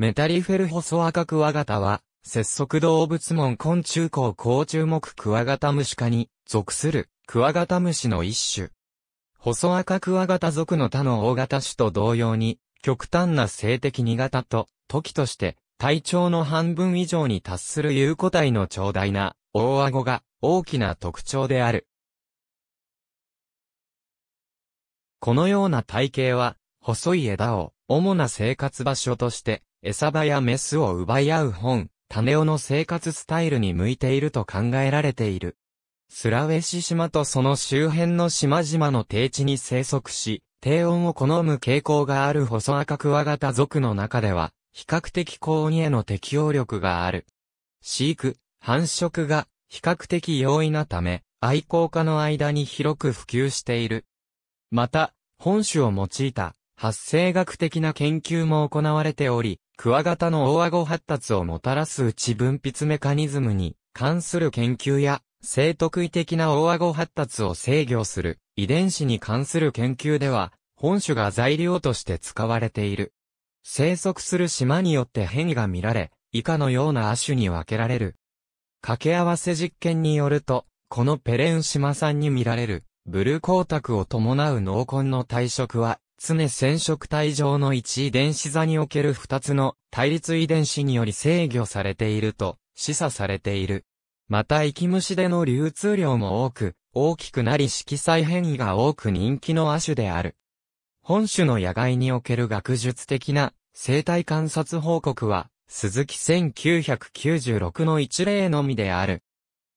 メタリフェル細赤クワガタは、節足動物門昆虫校甲虫目クワガタムシ科に属するクワガタムシの一種。細赤クワガタ属の他の大型種と同様に、極端な性的2型と、時として、体長の半分以上に達する有個体の長大な、大顎が大きな特徴である。このような体型は、細い枝を主な生活場所として、餌場やメスを奪い合う本、種尾の生活スタイルに向いていると考えられている。スラウェシ島とその周辺の島々の低地に生息し、低温を好む傾向がある細赤クワガタ族の中では、比較的高温への適応力がある。飼育、繁殖が比較的容易なため、愛好家の間に広く普及している。また、本種を用いた発生学的な研究も行われており、クワガタの大顎発達をもたらすうち分泌メカニズムに関する研究や、性特異的な大顎発達を制御する遺伝子に関する研究では、本種が材料として使われている。生息する島によって変異が見られ、以下のような亜種に分けられる。掛け合わせ実験によると、このペレン島産に見られる、ブルー光沢を伴う濃紺の体色は、常染色体上の1遺伝子座における2つの対立遺伝子により制御されていると示唆されている。また生き虫での流通量も多く、大きくなり色彩変異が多く人気の亜種である。本種の野外における学術的な生態観察報告は、鈴木1996の一例のみである。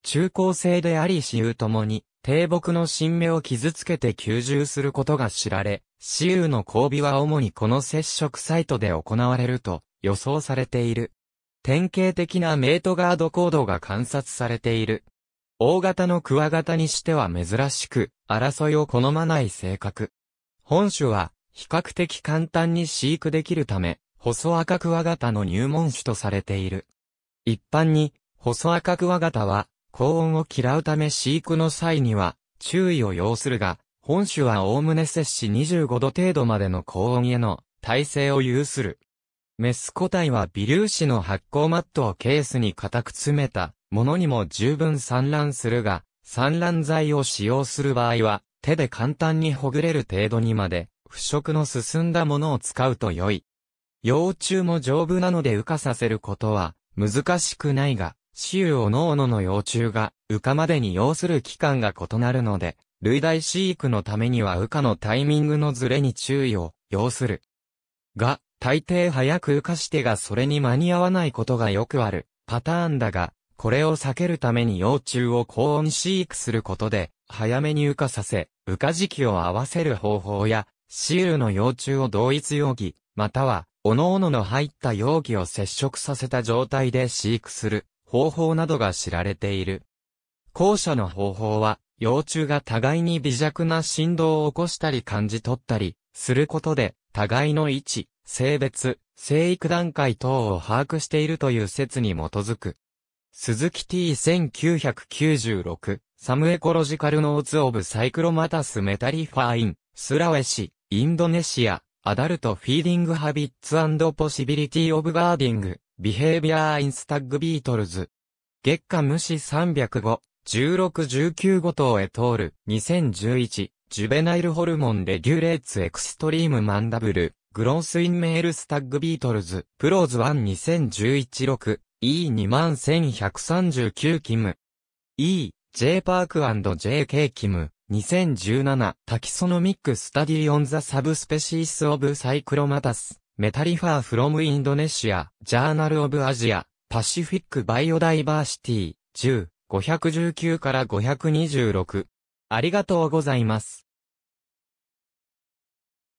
中高生であり死有ともに、低木の新芽を傷つけて吸収することが知られ、死有の交尾は主にこの接触サイトで行われると予想されている。典型的なメイトガード行動が観察されている。大型のクワガタにしては珍しく、争いを好まない性格。本種は、比較的簡単に飼育できるため、細赤クワガタの入門種とされている。一般に、細赤クワガタは、高温を嫌うため飼育の際には、注意を要するが、本種はおおむね摂氏25度程度までの高温への耐性を有する。メス個体は微粒子の発酵マットをケースに固く詰めたものにも十分産卵するが、産卵剤を使用する場合は、手で簡単にほぐれる程度にまで、腐食の進んだものを使うと良い。幼虫も丈夫なので羽化させることは難しくないが、死雄おのおのの幼虫が羽化までに要する期間が異なるので、類大飼育のためには羽化のタイミングのズレに注意を要する。が、大抵早く羽化してがそれに間に合わないことがよくあるパターンだが、これを避けるために幼虫を高温飼育することで、早めに羽化させ、羽化時期を合わせる方法や、シールの幼虫を同一容疑、または、各々の入った容器を接触させた状態で飼育する方法などが知られている。後者の方法は、幼虫が互いに微弱な振動を起こしたり感じ取ったり、することで、互いの位置、性別、生育段階等を把握しているという説に基づく。鈴木 T1996、サムエコロジカルノーツオブサイクロマタスメタリファイン、スラウェシ、インドネシア、アダルトフィーディングハビッツポシビリティオブガーディング、ビヘイビアインスタッグビートルズ。月下無視305、1619号棟へ通る2011ジュベナイルホルモンレギュレーツエクストリームマンダブルグロースインメールスタッグビートルズプローズ12011-6 E21139 キム E J パーク &JK キム2017タキソノミックスタディオンザサブスペシースオブサイクロマタスメタリファーフロムインドネシアジャーナルオブアジアパシフィックバイオダイバーシティ10 519から526。ありがとうございます。